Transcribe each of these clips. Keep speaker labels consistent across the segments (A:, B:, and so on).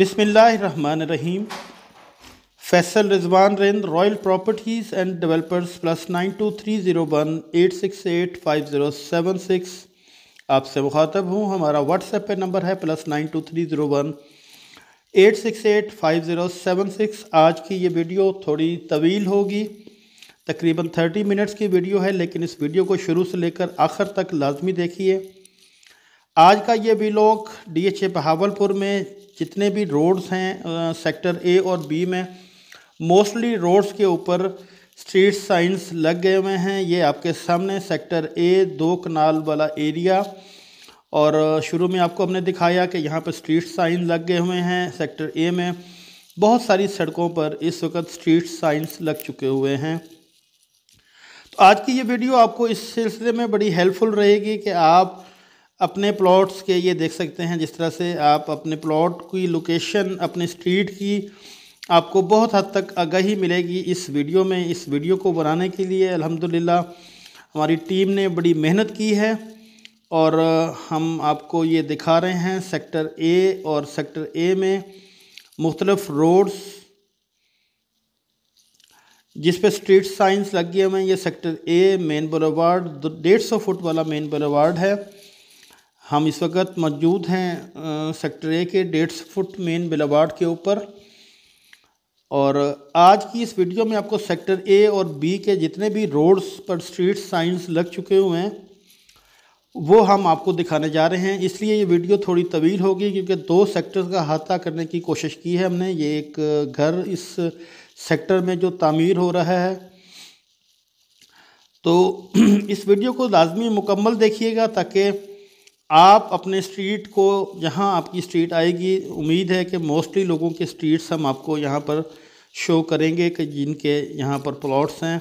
A: Rahim Faisal Rizwan Rind royal properties and developers plus nine two three zero one eight six eight five zero seven six आपसे मुखातब हूँ हमारा WhatsApp पर number है plus nine two three zero one eight six eight five zero seven six आज की ये video थोड़ी तवील होगी तकरीबन थर्टी मिनट्स की वीडियो है लेकिन इस वीडियो को शुरू से लेकर आखिर तक लाजमी देखिए आज का ये वीलॉक डी एच ए बहावलपुर में जितने भी रोड्स हैं सेक्टर ए और बी में मोस्टली रोड्स के ऊपर स्ट्रीट साइंस लग गए हुए हैं ये आपके सामने सेक्टर ए दो कनाल वाला एरिया और शुरू में आपको हमने दिखाया कि यहाँ पर स्ट्रीट साइन लग गए हुए हैं सेक्टर ए में बहुत सारी सड़कों पर इस वक्त स्ट्रीट साइंस लग चुके हुए हैं तो आज की ये वीडियो आपको इस सिलसिले में बड़ी हेल्पफुल रहेगी कि आप अपने प्लॉट्स के ये देख सकते हैं जिस तरह से आप अपने प्लॉट की लोकेशन अपने स्ट्रीट की आपको बहुत हद तक आगाही मिलेगी इस वीडियो में इस वीडियो को बनाने के लिए अल्हम्दुलिल्लाह हमारी टीम ने बड़ी मेहनत की है और हम आपको ये दिखा रहे हैं सेक्टर ए और सेक्टर ए में मुख्तलफ़ रोड्स जिस पे स्ट्रीट साइंस लग हुए हैं ये सेक्टर ए मेन बुलेवार्ड डेढ़ सौ फुट वाला मेन बुलेवार्ड है हम इस वक्त मौजूद हैं सेक्टर ए के डेढ़ सौ फुट मेन बिलावाड़ के ऊपर और आज की इस वीडियो में आपको सेक्टर ए और बी के जितने भी रोड्स पर स्ट्रीट साइंस लग चुके हुए हैं वो हम आपको दिखाने जा रहे हैं इसलिए ये वीडियो थोड़ी तवील होगी क्योंकि दो सेक्टर्स का हाथा करने की कोशिश की है हमने ये एक घर इस सेक्टर में जो तामीर हो रहा है तो इस वीडियो को लाजमी मुकम्मल देखिएगा ताकि आप अपने स्ट्रीट को जहाँ आपकी स्ट्रीट आएगी उम्मीद है कि मोस्टली लोगों के स्ट्रीट्स हम आपको यहाँ पर शो करेंगे कि जिनके यहाँ पर प्लॉट्स हैं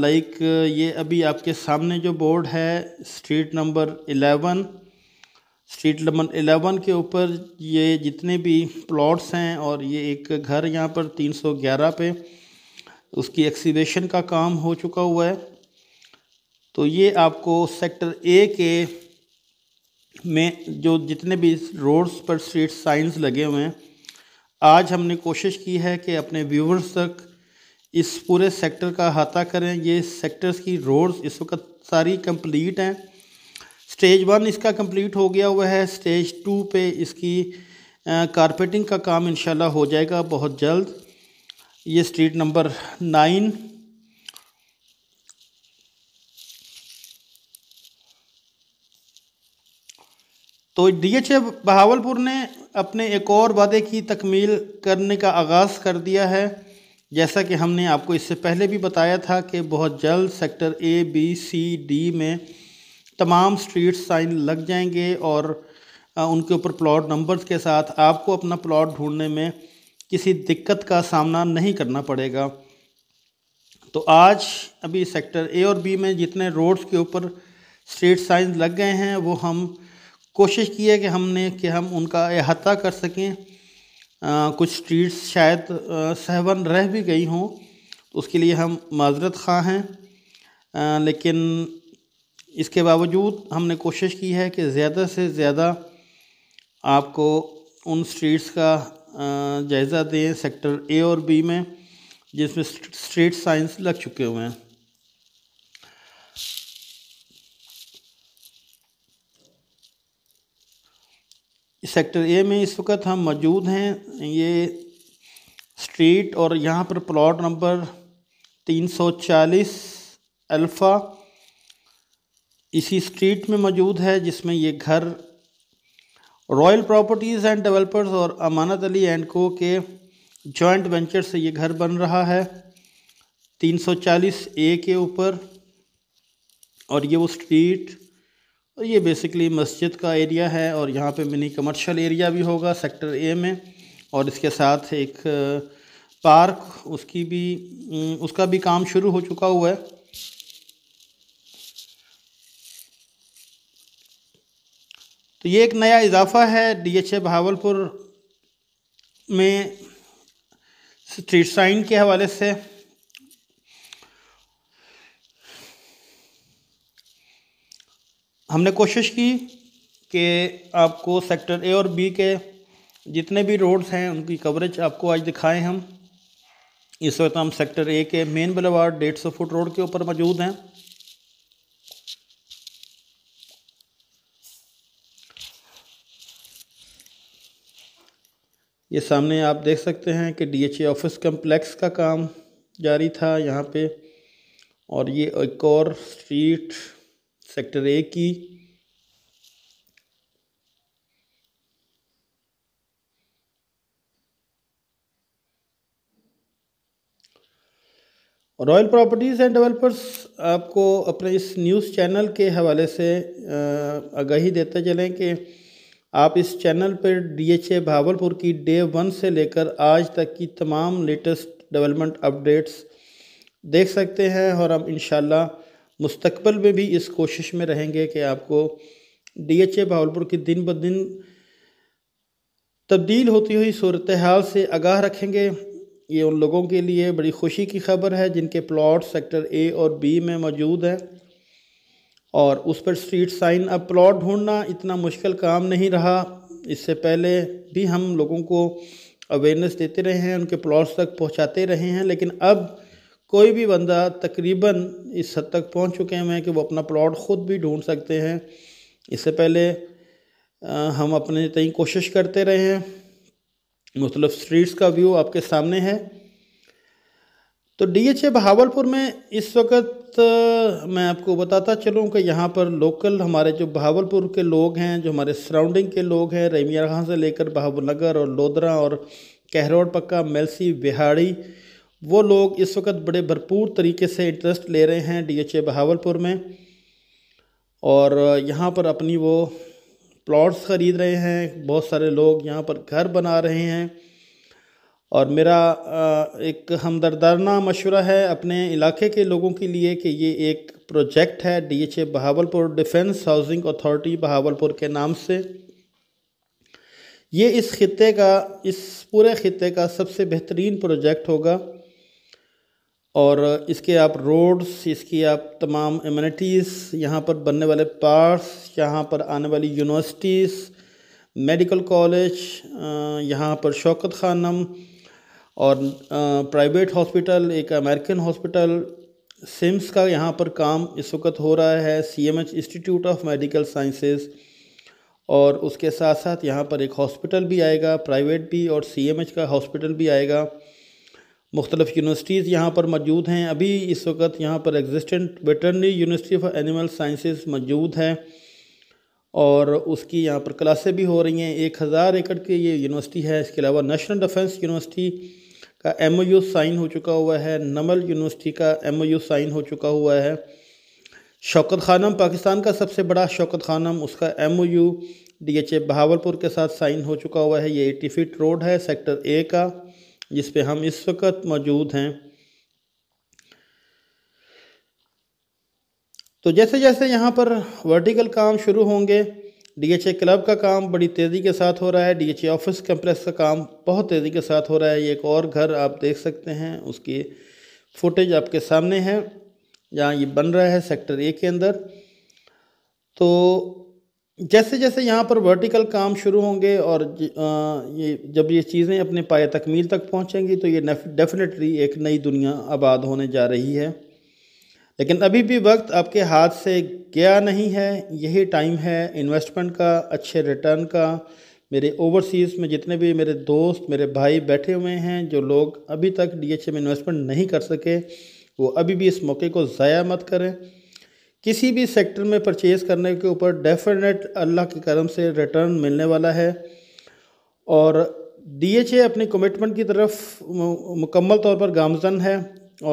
A: लाइक ये अभी आपके सामने जो बोर्ड है street number eleven street number eleven के ऊपर ये जितने भी प्लॉट्स हैं और ये एक घर यहाँ पर 311 पे उसकी एक्सीबिशन का काम हो चुका हुआ है तो ये आपको सेक्टर ए के में जो जितने भी रोड्स पर स्ट्रीट साइंस लगे हुए हैं आज हमने कोशिश की है कि अपने व्यूवर्स तक इस पूरे सेक्टर का अहाता करें ये सेक्टर्स की रोड्स इस वक्त सारी कंप्लीट हैं स्टेज वन इसका कंप्लीट हो गया हुआ है स्टेज टू पे इसकी कारपेटिंग का काम इंशाल्लाह हो जाएगा बहुत जल्द ये स्ट्रीट नंबर नाइन तो डीएचए बहावलपुर ने अपने एक और वादे की तकमील करने का आगाज़ कर दिया है जैसा कि हमने आपको इससे पहले भी बताया था कि बहुत जल्द sector A B C D में तमाम स्ट्रीट साइन लग जाएंगे और उनके ऊपर प्लॉट नंबर्स के साथ आपको अपना प्लॉट ढूंढने में किसी दिक्कत का सामना नहीं करना पड़ेगा तो आज अभी सेक्टर ए और बी में जितने रोड्स के ऊपर स्ट्रीट साइन लग गए हैं वो हम कोशिश की है कि हमने कि हम उनका अहाता कर सकें आ, कुछ स्ट्रीट्स शायद सहवन रह भी गई हों तो उसके लिए हम माजरत खां हैं आ, लेकिन इसके बावजूद हमने कोशिश की है कि ज़्यादा से ज़्यादा आपको उन स्ट्रीट्स का जायज़ा दें सेक्टर ए और बी में जिसमें स्ट्रीट साइंस लग चुके हुए हैं सेक्टर ए में इस वक्त हम मौजूद हैं ये स्ट्रीट और यहाँ पर प्लॉट नंबर 340 अल्फ़ा इसी स्ट्रीट में मौजूद है जिसमें ये घर रॉयल प्रॉपर्टीज़ एंड डेवलपर्स और अमानत अली एंड को के जॉइंट वेंचर से ये घर बन रहा है 340 ए के ऊपर और ये वो स्ट्रीट तो ये बेसिकली मस्जिद का एरिया है और यहाँ पे मिनी कमर्शियल एरिया भी होगा सेक्टर ए में और इसके साथ एक पार्क uh, उसकी भी mm, उसका भी काम शुरू हो चुका हुआ है तो ये एक नया इजाफा है डीएचए बहावलपुर में स्ट्रीट साइन के हवाले से हमने कोशिश की कि आपको सेक्टर ए और बी के जितने भी रोड्स हैं उनकी कवरेज आपको आज दिखाएं हम इस वक्त हम सेक्टर ए के मेन बलवार डेढ़ सौ फुट रोड के ऊपर मौजूद हैं ये सामने आप देख सकते हैं कि डीएचए ऑफिस कम्प्लेक्स का काम जारी था यहाँ पे और ये एक और स्ट्रीट सेक्टर ए की रॉयल प्रॉपर्टीज़ एंड डेवलपर्स आपको अपने इस न्यूज़ चैनल के हवाले से आगाही देते चलें कि आप इस चैनल पर डीएचए भावलपुर की डे वन से लेकर आज तक की तमाम लेटेस्ट डेवलपमेंट अपडेट्स देख सकते हैं और हम इंशाल्लाह मुस्तबल में भी इस कोशिश में रहेंगे कि आपको डी एच ए भावलपुर की दिन ब दिन तब्दील होती हुई सूरत हाल से आगाह रखेंगे ये उन लोगों के लिए बड़ी खुशी की खबर है जिनके प्लॉट सेक्टर ए और बी में मौजूद हैं और उस पर स्ट्रीट साइन अब प्लॉट ढूंढना इतना मुश्किल काम नहीं रहा इससे पहले भी हम लोगों को अवेयरनेस देते रहे हैं उनके प्लॉट्स तक पहुंचाते रहे हैं लेकिन अब कोई भी बंदा तकरीबन इस हद तक पहुंच चुके हैं कि वो अपना प्लॉट ख़ुद भी ढूंढ सकते हैं इससे पहले हम अपने तई कोशिश करते रहे हैं मुख्तलिफ स्ट्रीट्स का व्यू आपके सामने है तो डी एच ए बहावलपुर में इस वक्त मैं आपको बताता चलूँ कि यहाँ पर लोकल हमारे जो बहावलपुर के लोग हैं जो हमारे सराउंडिंग के लोग हैं रेमिया खां से लेकर बहावल नगर और लोदरा और कहरोड पक्का मेलसी बिहाड़ी वो लोग इस वक्त बड़े भरपूर तरीके से इंटरेस्ट ले रहे हैं डीएचए बहावलपुर में और यहाँ पर अपनी वो प्लॉट्स ख़रीद रहे हैं बहुत सारे लोग यहाँ पर घर बना रहे हैं और मेरा एक हमदर्दाना मशवरा है अपने इलाके के लोगों के लिए कि ये एक प्रोजेक्ट है DHA Bahawalpur defence housing authority Bahawalpur के नाम से ये इस खत्े का इस पूरे खत्े का सबसे बेहतरीन प्रोजेक्ट होगा और इसके आप रोड्स इसकी आप तमाम एमिनिटीज़ यहाँ पर बनने वाले पार्क्स यहाँ पर आने वाली यूनिवर्सिटीज़ मेडिकल कॉलेज यहाँ पर शौकत खानम और प्राइवेट हॉस्पिटल एक अमेरिकन हॉस्पिटल सिम्स का यहाँ पर काम इस वक्त हो रहा है C M H institute of medical sciences और उसके साथ साथ यहाँ पर एक हॉस्पिटल भी आएगा प्राइवेट भी और सी एम एच का हॉस्पिटल भी आएगा मुख्तलिफ़ यूनिवर्सिटीज़ यहाँ पर मौजूद हैं अभी इस वक्त यहाँ पर existent veterinary university of animal sciences मौजूद है और उसकी यहाँ पर क्लासें भी हो रही हैं एक हज़ार एकड़ की ये यूनिवर्सिटी है इसके अलावा नेशनल डिफेंस यूनिवर्सिटी का एम ओ साइन हो चुका हुआ है नमल यूनिवर्सिटी का एम ओ साइन हो चुका हुआ है शौकत खानम पाकिस्तान का सबसे बड़ा शौकत खानम उसका M O U D H A Bahawalpur के साथ साइन हो चुका हुआ है ये एटी फिट रोड है सेक्टर ए का जिस पे हम इस वक्त मौजूद हैं तो जैसे जैसे यहाँ पर वर्टिकल काम शुरू होंगे डीएचए क्लब का काम बड़ी तेज़ी के साथ हो रहा है डीएचए ऑफिस कंप्लेक्स का काम बहुत तेज़ी के साथ हो रहा है ये एक और घर आप देख सकते हैं उसकी फुटेज आपके सामने है जहाँ ये बन रहा है सेक्टर ए के अंदर तो जैसे जैसे यहाँ पर वर्टिकल काम शुरू होंगे और ये जब ये चीज़ें अपने पाए तकमील तक पहुँचेंगी तो ये डेफिनेटली एक नई दुनिया आबाद होने जा रही है लेकिन अभी भी वक्त आपके हाथ से गया नहीं है यही टाइम है इन्वेस्टमेंट का अच्छे रिटर्न का मेरे ओवरसीज़ में जितने भी मेरे दोस्त मेरे भाई बैठे हुए हैं जो लोग अभी तक डी में इन्वेस्टमेंट नहीं कर सके वो अभी भी इस मौके को ज़ाया मत करें किसी भी सेक्टर में परचेज़ करने के ऊपर डेफिनेट अल्लाह के करम से रिटर्न मिलने वाला है और डीएचए अपनी कमिटमेंट की तरफ मुकम्मल तौर पर गामजन है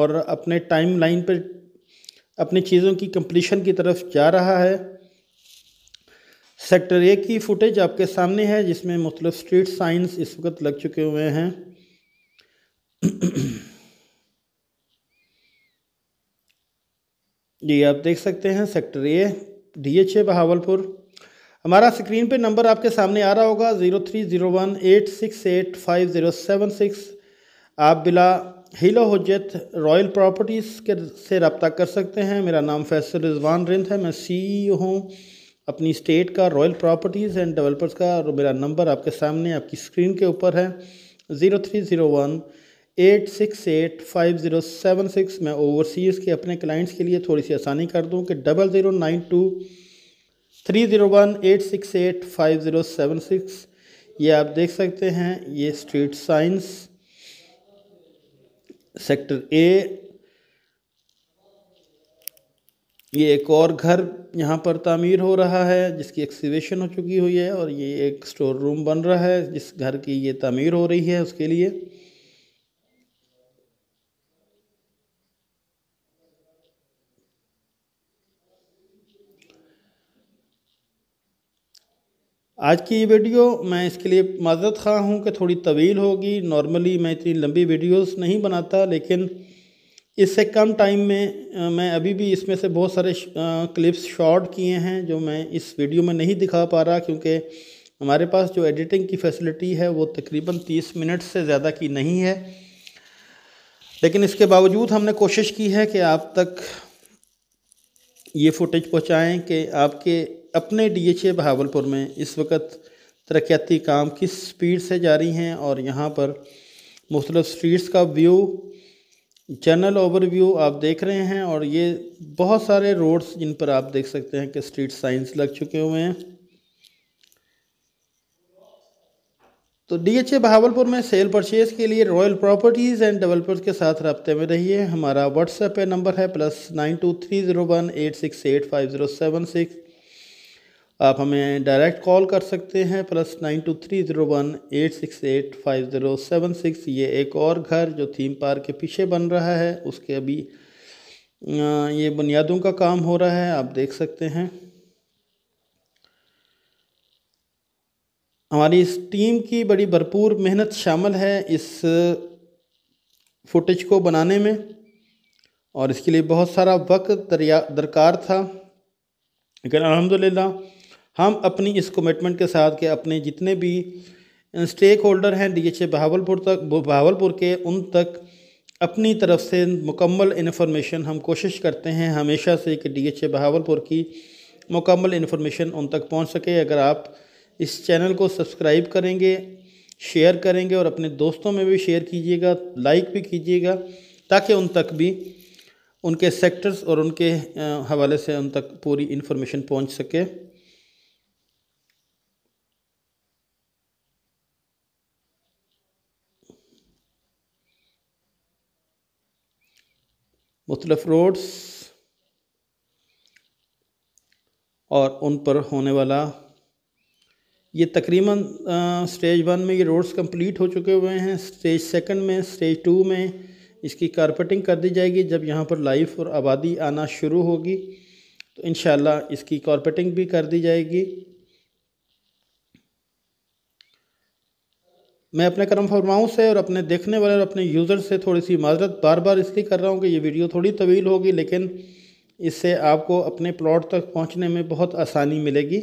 A: और अपने टाइम लाइन पर अपनी चीज़ों की कंप्लीशन की तरफ जा रहा है सेक्टर ए की फुटेज आपके सामने है जिसमें मुख्तलिफ स्ट्रीट साइंस इस वक्त लग चुके हुए हैं जी आप देख सकते हैं sector A D H A Bahawalpur हमारा स्क्रीन पे नंबर आपके सामने आ रहा होगा zero three zero one eight six eight five zero seven six आप बिला हीलो हजत रॉयल प्रॉपर्टीज़ के से रबता कर सकते हैं मेरा नाम फैसल रिजवान रिंद है मैं सी e हूँ अपनी स्टेट का रॉयल प्रॉपर्टीज़ एंड डेवलपर्स का और मेरा नंबर आपके सामने आपकी स्क्रीन के ऊपर है zero three zero one eight six eight five zero seven six मैं ओवरसीज़ के अपने क्लाइंट्स के लिए थोड़ी सी आसानी कर दूं कि double zero nine two three zero one eight six eight five zero seven six ये आप देख सकते हैं ये स्ट्रीट साइंस सेक्टर ए ये एक और घर यहाँ पर तामीर हो रहा है जिसकी एक्सीवेशन हो चुकी हुई है और ये एक स्टोर रूम बन रहा है जिस घर की ये तामीर हो रही है उसके लिए आज की ये वीडियो मैं इसके लिए माजरत खा हूँ कि थोड़ी तवील होगी नॉर्मली मैं इतनी लंबी वीडियोस नहीं बनाता लेकिन इससे कम टाइम में मैं अभी भी इसमें से बहुत सारे क्लिप्स शॉर्ट किए हैं जो मैं इस वीडियो में नहीं दिखा पा रहा क्योंकि हमारे पास जो एडिटिंग की फैसिलिटी है वो तकरीबन तीस मिनट से ज़्यादा की नहीं है लेकिन इसके बावजूद हमने कोशिश की है कि आप तक ये फुटेज पहुँचाएँ कि आपके अपने डी एच ए बहावलपुर में इस वक्त तरक्याती काम किस स्पीड से जारी हैं और यहाँ पर मुख्तल स्ट्रीट्स का व्यू जनरल ओवरव्यू आप देख रहे हैं और ये बहुत सारे रोड्स जिन पर आप देख सकते हैं कि स्ट्रीट साइंस लग चुके हुए हैं तो डीएचए बहावलपुर में सेल परचेज के लिए रॉयल प्रॉपर्टीज़ एंड डेवलपर्स के साथ रबते में रहिए हमारा व्हाट्सएप पे नंबर है plus nine two three zero one eight six eight five zero seven six आप हमें डायरेक्ट कॉल कर सकते हैं plus nine two three zero one eight six eight five zero seven six ये एक और घर जो थीम पार्क के पीछे बन रहा है उसके अभी ये बुनियादों का काम हो रहा है आप देख सकते हैं हमारी इस टीम की बड़ी भरपूर मेहनत शामिल है इस फुटेज को बनाने में और इसके लिए बहुत सारा वक्त दरिया दरकार था लेकिन अलहमदिल्ला हम अपनी इस कमिटमेंट के साथ के अपने जितने भी स्टेक होल्डर हैं डी एच ए बहावलपुर तक बहावलपुर के उन तक अपनी तरफ से मुकम्मल इन्फॉर्मेशन हम कोशिश करते हैं हमेशा से कि डी एच ए बहावलपुर की मुकम्मल इन्फॉर्मेशन उन तक पहुंच सके अगर आप इस चैनल को सब्सक्राइब करेंगे शेयर करेंगे और अपने दोस्तों में भी शेयर कीजिएगा लाइक भी कीजिएगा ताकि उन तक भी उनके सेक्टर्स और उनके हवाले से उन तक पूरी इन्फॉर्मेशन पहुंच सके मुख्तलफ रोड्स और उन पर होने वाला ये तकरीबन स्टेज वन में ये रोड्स कंप्लीट हो चुके हुए हैं स्टेज सेकंड में स्टेज टू में इसकी कारपेटिंग कर दी जाएगी जब यहाँ पर लाइफ और आबादी आना शुरू होगी तो इन इसकी कारपेटिंग भी कर दी जाएगी मैं अपने कर्म फरमाओं से और अपने देखने वाले और अपने यूज़र से थोड़ी सी माजरत बार बार इसलिए कर रहा हूँ कि ये वीडियो थोड़ी तवील होगी लेकिन इससे आपको अपने प्लॉट तक पहुँचने में बहुत आसानी मिलेगी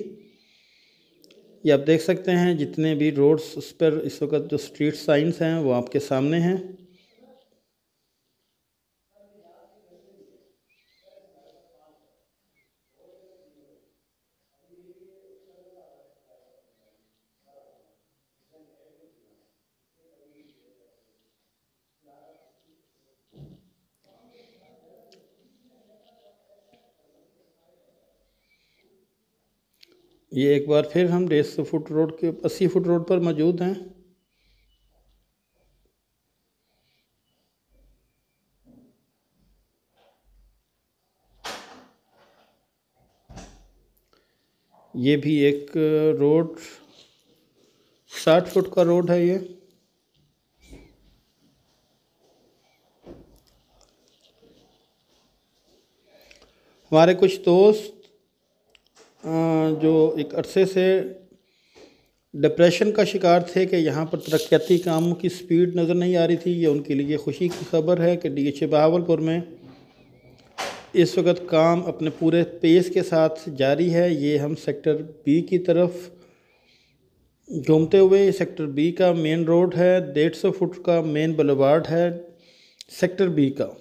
A: ये आप देख सकते हैं जितने भी रोड्स उस पर इस वक्त जो स्ट्रीट साइंस हैं वो आपके सामने हैं ये एक बार फिर हम डेढ़ सौ फुट रोड के अस्सी फुट रोड पर मौजूद हैं ये भी एक रोड साठ फुट का रोड है ये हमारे कुछ दोस्त जो एक अरसे से डिप्रेशन का शिकार थे कि यहाँ पर तरक्याती कामों की स्पीड नज़र नहीं आ रही थी ये उनके लिए खुशी की खबर है कि डी एच ए बहावलपुर में इस वक्त काम अपने पूरे पेस के साथ जारी है ये हम सेक्टर बी की तरफ घूमते हुए सेक्टर बी का मेन रोड है डेढ़ सौ फुट का मेन बलवार्ड है सेक्टर बी का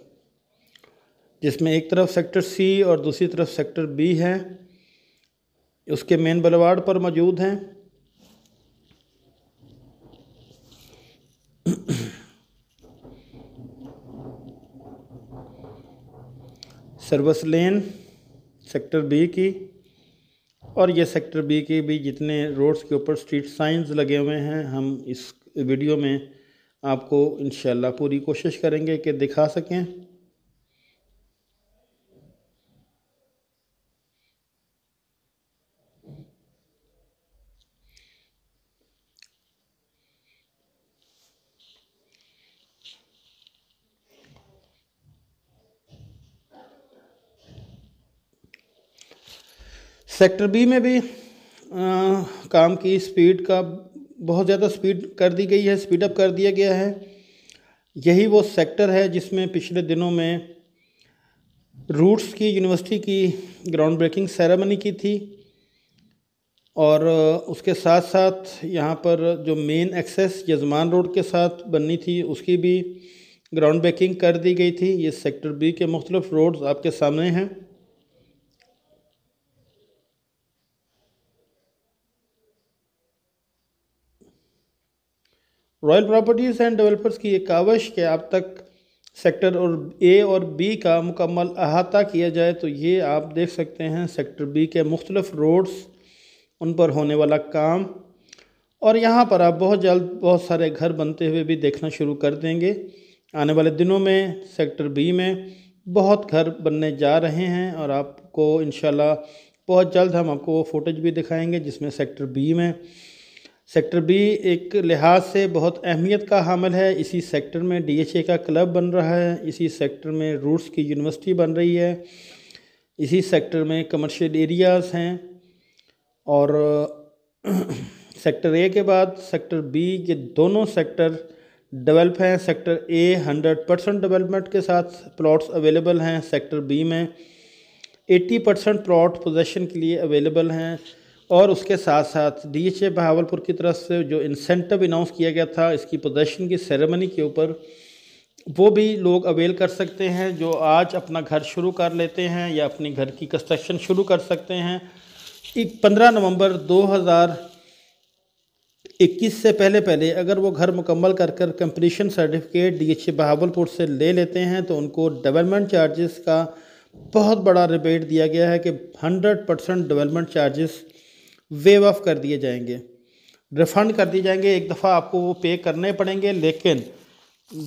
A: जिसमें एक तरफ सेक्टर सी और दूसरी तरफ सेक्टर बी है उसके मेन बलवाड़ पर मौजूद हैं सर्वस लेन सेक्टर बी की और ये सेक्टर बी के भी जितने रोड्स के ऊपर स्ट्रीट साइंस लगे हुए हैं हम इस वीडियो में आपको इन पूरी कोशिश करेंगे कि दिखा सकें सेक्टर बी में भी आ, काम की स्पीड का बहुत ज़्यादा स्पीड कर दी गई है स्पीड अप कर दिया गया है यही वो सेक्टर है जिसमें पिछले दिनों में रूट्स की यूनिवर्सिटी की ग्राउंड ब्रेकिंग सेरेमनी की थी और उसके साथ साथ यहाँ पर जो मेन एक्सेस यजमान रोड के साथ बननी थी उसकी भी ग्राउंड ब्रेकिंग कर दी गई थी ये सेक्टर बी के मुख्तलिफ रोड्स आपके सामने हैं रॉयल प्रॉपर्टीज़ एंड डेवलपर्स की एक कावश के आप तक सेक्टर और ए और बी का मुकम्मल अहाता किया जाए तो ये आप देख सकते हैं सेक्टर बी के मुख्तलफ रोड्स उन पर होने वाला काम और यहाँ पर आप बहुत जल्द बहुत सारे घर बनते हुए भी देखना शुरू कर देंगे आने वाले दिनों में सेक्टर बी में बहुत घर बनने जा रहे हैं और आपको इन बहुत जल्द हम आपको वो फुटेज भी दिखाएंगे जिसमें सेक्टर बी में सेक्टर बी एक लिहाज से बहुत अहमियत का हामिल है इसी सेक्टर में डीएचए का क्लब बन रहा है इसी सेक्टर में रूट्स की यूनिवर्सिटी बन रही है इसी सेक्टर में कमर्शियल एरियाज़ हैं और सेक्टर ए के बाद सेक्टर बी के दोनों सेक्टर डेवलप हैं sector A hundred percent development के साथ प्लॉट्स अवेलेबल हैं सेक्टर बी में एट्टी परसेंट प्लॉट पोजेसन के लिए अवेलेबल हैं और उसके साथ साथ डीएचए बहावलपुर की तरफ से जो इंसेंटिव अनाउंस किया गया था इसकी प्रदर्शन की सेरेमनी के ऊपर वो भी लोग अवेल कर सकते हैं जो आज अपना घर शुरू कर लेते हैं या अपने घर की कंस्ट्रक्शन शुरू कर सकते हैं एक पंद्रह नवंबर 2021 से पहले पहले अगर वो घर मुकम्मल कर कर कंप्लीशन सर्टिफिकेट डीएचए बहावलपुर से ले लेते हैं तो उनको डेवलपमेंट चार्जेस का बहुत बड़ा रिबेट दिया गया है कि 100 percent development charges waive off कर दिए जाएंगे रिफ़ंड कर दिए जाएंगे एक दफ़ा आपको वो पे करने पड़ेंगे लेकिन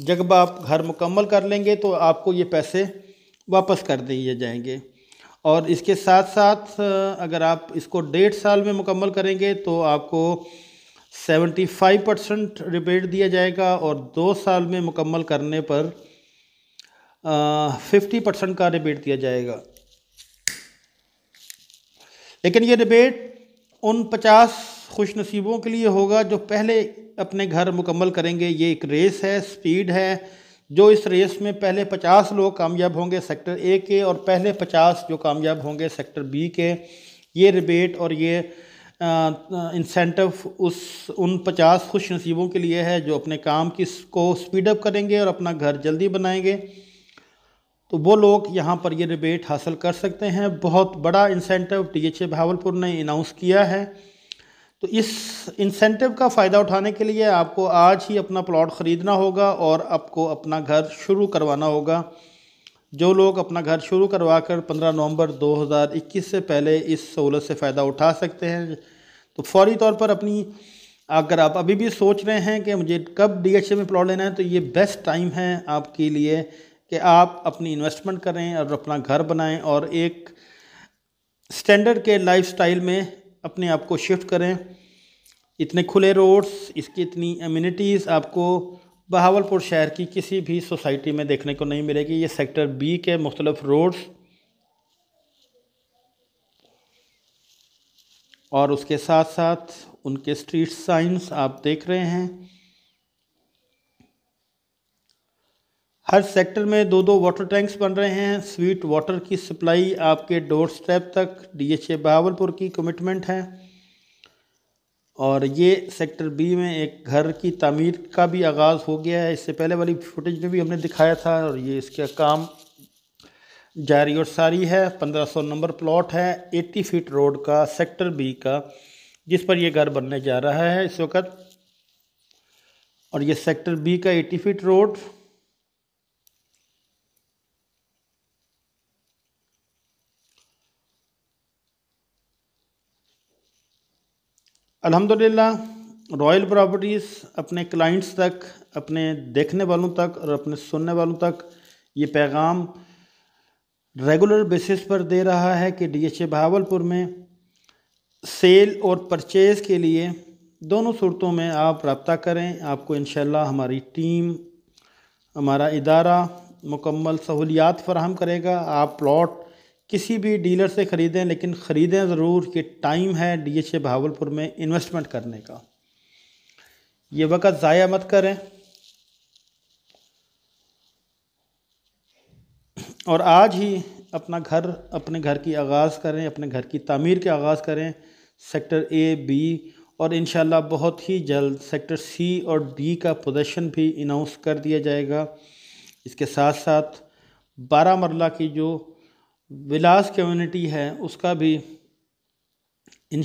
A: जब आप घर मुकम्मल कर लेंगे तो आपको ये पैसे वापस कर दिए जाएंगे और इसके साथ साथ अगर आप इसको डेढ़ साल में मुकम्मल करेंगे तो आपको 75 परसेंट रिबेट दिया जाएगा और दो साल में मुकम्मल करने पर फिफ्टी परसेंट का रिबेट दिया जाएगा लेकिन ये रिबेट उन पचास खुश नसीबों के लिए होगा जो पहले अपने घर मुकम्मल करेंगे ये एक रेस है स्पीड है जो इस रेस में पहले पचास लोग कामयाब होंगे सेक्टर ए के और पहले पचास जो कामयाब होंगे सेक्टर बी के ये रिबेट और ये इंसेंटिव उस उन पचास खुश नसीबों के लिए है जो अपने काम की को स्पीडअप करेंगे और अपना घर जल्दी बनाएंगे तो वो लोग यहाँ पर ये रिबेट हासिल कर सकते हैं बहुत बड़ा इंसेंटिव डीएचए भावलपुर ने अनाउंस किया है तो इस इंसेंटिव का फ़ायदा उठाने के लिए आपको आज ही अपना प्लॉट ख़रीदना होगा और आपको अपना घर शुरू करवाना होगा जो लोग अपना घर शुरू करवा कर पंद्रह नवंबर 2021 से पहले इस सहूलत से फ़ायदा उठा सकते हैं तो फौरी तौर पर अपनी अगर आप अभी भी सोच रहे हैं कि मुझे कब डी में प्लॉट लेना है तो ये बेस्ट टाइम है आपके लिए कि आप अपनी इन्वेस्टमेंट करें और अपना घर बनाएं और एक स्टैंडर्ड के लाइफस्टाइल में अपने आप को शिफ्ट करें इतने खुले रोड्स इसकी इतनी अम्यूनिटीज़ आपको बहावलपुर शहर की किसी भी सोसाइटी में देखने को नहीं मिलेगी ये सेक्टर बी के मुख्तलफ रोड्स और उसके साथ साथ उनके स्ट्रीट साइंस आप देख रहे हैं हर सेक्टर में दो दो वाटर टैंक्स बन रहे हैं स्वीट वाटर की सप्लाई आपके डोर स्टेप तक डीएचए बहावलपुर की कमिटमेंट है और ये सेक्टर बी में एक घर की तमीर का भी आगाज़ हो गया है इससे पहले वाली फुटेज में भी हमने दिखाया था और ये इसका काम जारी और सारी है 1500 नंबर प्लॉट है 80 फीट रोड का सेक्टर बी का जिस पर यह घर बनने जा रहा है इस वक्त और ये सेक्टर बी का 80 फीट रोड अल्हम्दुलिल्लाह रॉयल प्रॉपर्टीज़ अपने क्लाइंट्स तक अपने देखने वालों तक और अपने सुनने वालों तक ये पैगाम रेगुलर बेसिस पर दे रहा है कि डीएचए बहावलपुर में सेल और परचेज़ के लिए दोनों सूरतों में आप रबता करें आपको इन हमारी टीम हमारा इदारा मुकम्मल सहूलियात फराहम करेगा आप प्लॉट किसी भी डीलर से ख़रीदें लेकिन ख़रीदें ज़रूर कि टाइम है डी एच ए बहावलपुर में इन्वेस्टमेंट करने का ये वक़्त ज़ाया मत करें और आज ही अपना घर अपने घर की आगाज़ करें अपने घर की तमीर के आगाज़ करें सेक्टर ए बी और इन बहुत ही जल्द सेक्टर सी और डी का पोजेशन भी अनाउंस कर दिया जाएगा इसके साथ साथ बारह मरला की जो विलास कम्युनिटी है उसका भी इन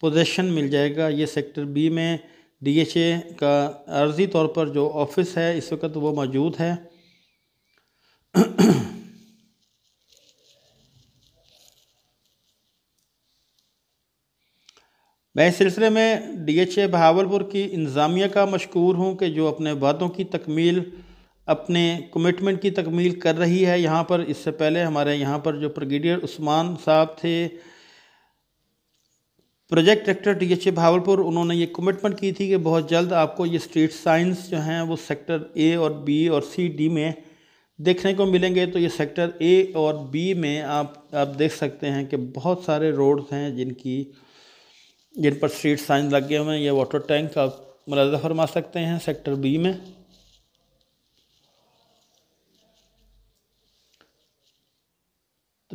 A: पोजेशन मिल जाएगा ये सेक्टर बी में डीएचए का अर्जी तौर पर जो ऑफिस है इस वक्त वो मौजूद है मैं इस सिलसिले में डीएचए बहावलपुर की इंतज़ामिया का मशहूर हूँ कि जो अपने वादों की तकमील अपने कमिटमेंट की तकमील कर रही है यहाँ पर इससे पहले हमारे यहाँ पर जो ब्रिगेडियर उस्मान साहब थे project director D H A Bahawalpur उन्होंने ये कमिटमेंट की थी कि बहुत जल्द आपको ये स्ट्रीट साइंस जो हैं वो सेक्टर ए और बी और सी डी में देखने को मिलेंगे तो ये सेक्टर ए और बी में आप आप देख सकते हैं कि बहुत सारे रोड्स हैं जिनकी जिन पर स्ट्रीट साइंस लगे हुए हैं ये वाटर टैंक आप मुलाजा फरमा सकते हैं सेक्टर बी में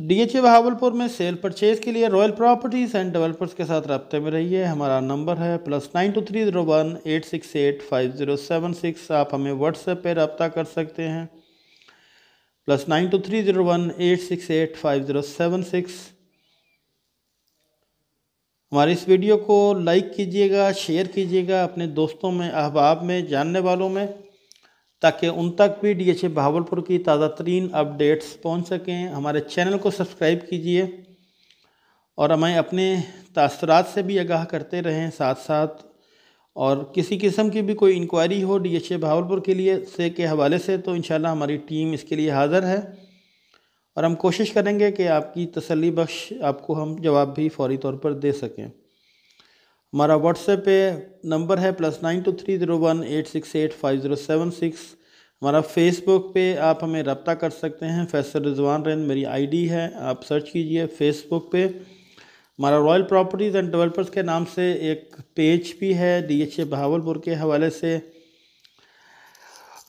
A: डीएचए बहावलपुर में सेल परचेज के लिए रॉयल प्रॉपर्टीज़ एंड डेवलपर्स के साथ रबते में रहिए हमारा नंबर है plus nine two three zero one eight six eight five zero seven six आप हमें व्हाट्सएप पर रबता कर सकते हैं plus nine two three zero one eight six eight five zero seven six हमारी इस वीडियो को लाइक कीजिएगा शेयर कीजिएगा अपने दोस्तों में अहबाब में जानने वालों में ताकि उन तक भी डीएचए बहावलपुर की ताज़ा तरीन अपडेट्स पहुँच सकें हमारे चैनल को सब्सक्राइब कीजिए और हमें अपने तसरात से भी आगाह करते रहें साथ साथ और किसी किस्म की भी कोई इंक्वायरी हो डी एच ए बहावलपुर के लिए से के हवाले से तो इन हमारी टीम इसके लिए हाज़िर है और हम कोशिश करेंगे कि आपकी तसली बख्श आपको हम जवाब भी फौरी तौर पर दे सकें हमारा व्हाट्सएप पे नंबर है plus nine two three zero one eight six eight five zero seven six हमारा फेसबुक पे आप हमें रब्ता कर सकते हैं फैसल रिजवान रैन मेरी आईडी है आप सर्च कीजिए फेसबुक पे हमारा रॉयल प्रॉपर्टीज़ एंड डेवलपर्स के नाम से एक पेज भी है डीएचए बहावलपुर के हवाले से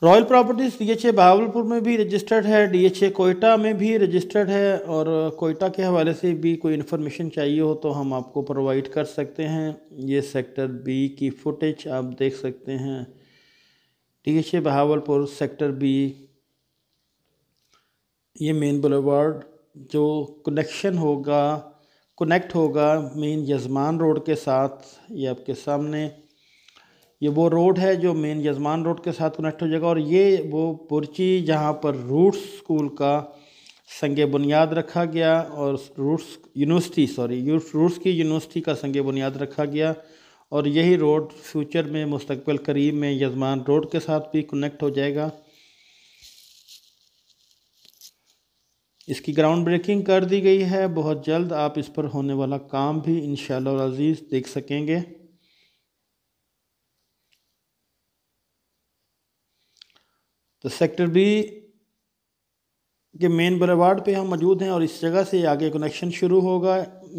A: रॉयल प्रॉपर्टीज़ डीएचए बहावलपुर में भी रजिस्टर्ड है डी एच कोयटा में भी रजिस्टर्ड है और कोयटा के हवाले से भी कोई इन्फॉर्मेशन चाहिए हो तो हम आपको प्रोवाइड कर सकते हैं ये सेक्टर बी की फुटेज आप देख सकते हैं डीएचए बहावलपुर सेक्टर बी ये मेन बुलेवार्ड जो कनेक्शन होगा कनेक्ट होगा मेन यजमान रोड के साथ ये आपके सामने ये वो रोड है जो मेन यजमान रोड के साथ कनेक्ट हो जाएगा और ये वो पुरची जहाँ पर रूट्स स्कूल का संग बुनियाद रखा गया और रूट्स यूनिवर्सिटी सॉरी रूट्स की यूनिवर्सिटी का संग बुनियाद रखा गया और यही रोड फ्यूचर में मुस्तबिल करीब में यजमान रोड के साथ भी कनेक्ट हो जाएगा इसकी ग्राउंड ब्रेकिंग कर दी गई है बहुत जल्द आप इस पर होने वाला काम भी इन अज़ीज़ देख सकेंगे तो सेक्टर बी के मेन बुलेवार्ड पे हम मौजूद हैं और इस जगह से आगे कनेक्शन शुरू होगा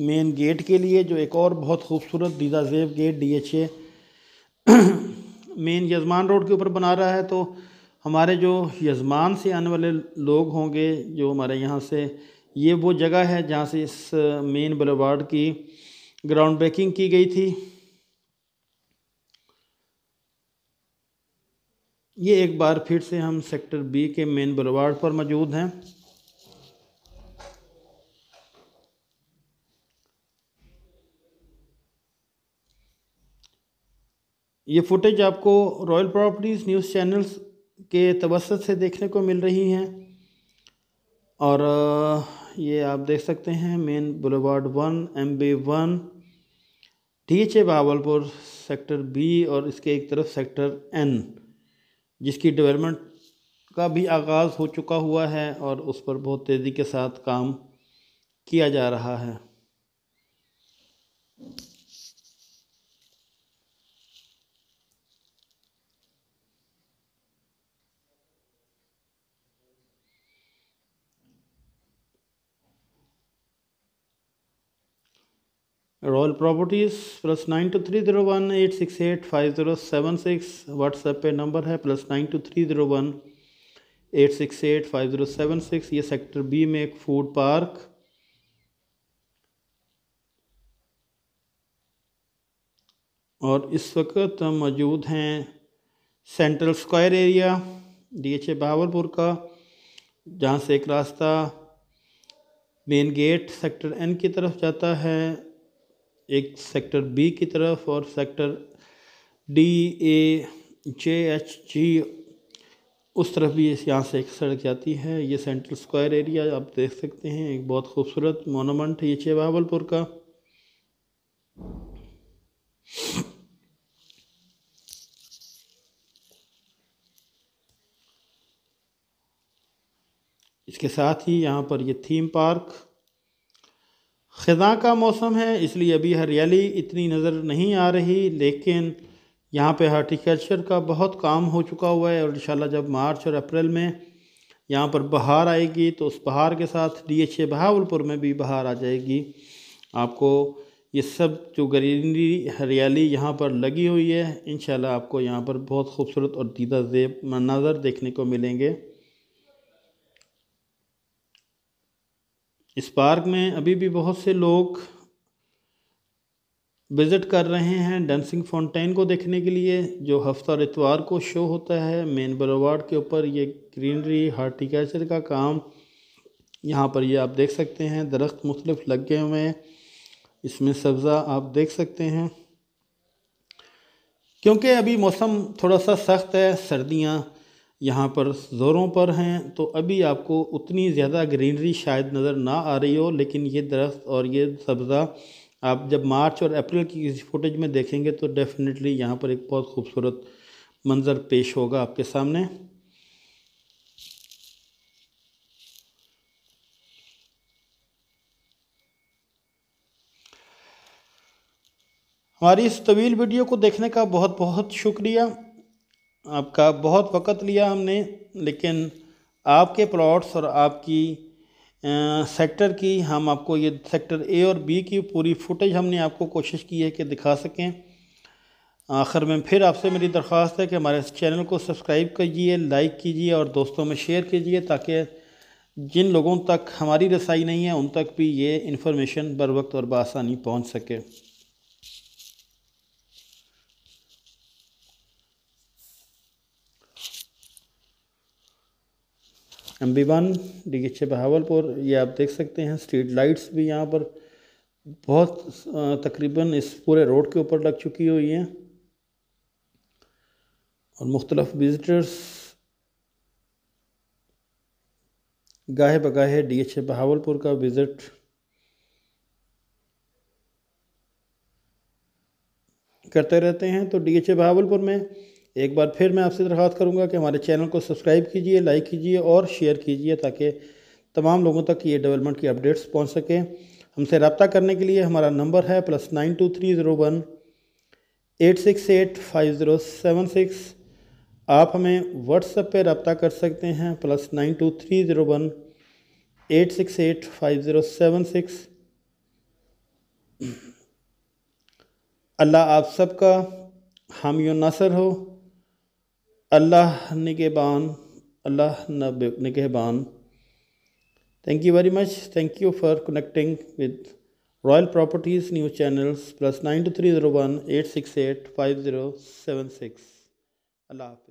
A: मेन गेट के लिए जो एक और बहुत खूबसूरत दीदा जेब gate D H A main Yazman road के ऊपर बना रहा है तो हमारे जो यजमान से आने वाले लोग होंगे जो हमारे यहाँ से ये वो जगह है जहाँ से इस मेन बुलेवार्ड की ग्राउंड ब्रेकिंग की गई थी ये एक बार फिर से हम सेक्टर बी के मेन बुलवार्ड पर मौजूद हैं ये फुटेज आपको रॉयल प्रॉपर्टीज़ न्यूज़ चैनल्स के तवसत से देखने को मिल रही हैं और ये आप देख सकते हैं main boulevard one M B one D H A Bahawalpur sector B और इसके एक तरफ सेक्टर एन जिसकी डेवलपमेंट का भी आगाज़ हो चुका हुआ है और उस पर बहुत तेज़ी के साथ काम किया जा रहा है royal properties plus nine two three zero one eight six eight five zero seven six WhatsApp पे नंबर है plus nine two three zero one eight six eight five zero seven six ये सेक्टर बी में एक food park और इस वक्त हम मौजूद हैं central square area D H A Bahawalpur का जहाँ से एक रास्ता मेन गेट सेक्टर एन की तरफ जाता है एक सेक्टर बी की तरफ और sector D A J H G उस तरफ भी यहाँ से एक सड़क जाती है ये सेंट्रल स्क्वायर एरिया आप देख सकते हैं एक बहुत खूबसूरत मोनोमेंट है ये चे बहावलपुर का इसके साथ ही यहाँ पर ये थीम पार्क ख़ज़ा का मौसम है इसलिए अभी हरियाली इतनी नज़र नहीं आ रही लेकिन यहाँ पे हार्टिकल्चर का बहुत काम हो चुका हुआ है और इंशाल्लाह जब मार्च और अप्रैल में यहाँ पर बहार आएगी तो उस बहार के साथ डी एच ए बहावलपुर में भी बहार आ जाएगी आपको ये सब जो ग्रीनरी हरियाली यहाँ पर लगी हुई है इन आपको यहाँ पर बहुत खूबसूरत और दीदा जेब मनाजर देखने को मिलेंगे इस पार्क में अभी भी बहुत से लोग विज़िट कर रहे हैं डांसिंग फाउंटेन को देखने के लिए जो हफ्ता और इतवार को शो होता है मेन बलवाड़ के ऊपर ये ग्रीनरी हार्टिकल्चर का काम यहाँ पर ये आप देख सकते हैं दरख्त मुख्तलिफ लगे हुए हैं इसमें सब्ज़ा आप देख सकते हैं क्योंकि अभी मौसम थोड़ा सा सख्त है सर्दियाँ यहाँ पर ज़ोरों पर हैं तो अभी आपको उतनी ज़्यादा ग्रीनरी शायद नज़र ना आ रही हो लेकिन ये दरख्त और ये सब्ज़ा आप जब मार्च और अप्रैल की इस फुटेज में देखेंगे तो डेफिनेटली यहाँ पर एक बहुत खूबसूरत मंज़र पेश होगा आपके सामने हमारी इस तवील वीडियो को देखने का बहुत बहुत शुक्रिया आपका बहुत वक़्त लिया हमने लेकिन आपके प्लॉट्स और आपकी सेक्टर की हम आपको ये सेक्टर ए और बी की पूरी फुटेज हमने आपको कोशिश की है कि दिखा सकें आखिर में फिर आपसे मेरी दरख्वास्त है कि हमारे इस चैनल को सब्सक्राइब कीजिए लाइक कीजिए और दोस्तों में शेयर कीजिए ताकि जिन लोगों तक हमारी रसाई नहीं है उन तक भी ये इन्फॉर्मेशन बर वक्त और बसानी पहुँच सके M B one D H Bahawalpur ये आप देख सकते हैं स्ट्रीट लाइट्स भी यहाँ पर बहुत तकरीबन इस पूरे रोड के ऊपर लग चुकी हुई हैं और मुख्तलफ विज़िटर्स गाहे बगाहे डी एच ए बहावलपुर का विज़िट करते रहते हैं तो डी एच ए बहावलपुर में एक बार फिर मैं आपसे दरख्वास्त करूँगा कि हमारे चैनल को सब्सक्राइब कीजिए लाइक कीजिए और शेयर कीजिए ताकि तमाम लोगों तक ये डेवलपमेंट की अपडेट्स पहुँच सकें हमसे रबता करने के लिए हमारा नंबर है plus nine two three zero one eight six eight five zero seven six आप हमें व्हाट्सएप पर रबता कर सकते हैं plus nine two three zero one eight six eight five zero seven six अल्लाह आप सबका हामी नासर हो अल्लाह निगेबान अल्लाह निगेबान thank you very much thank you for connecting with royal properties news channels plus nine two three zero one eight six eight five zero seven six Allah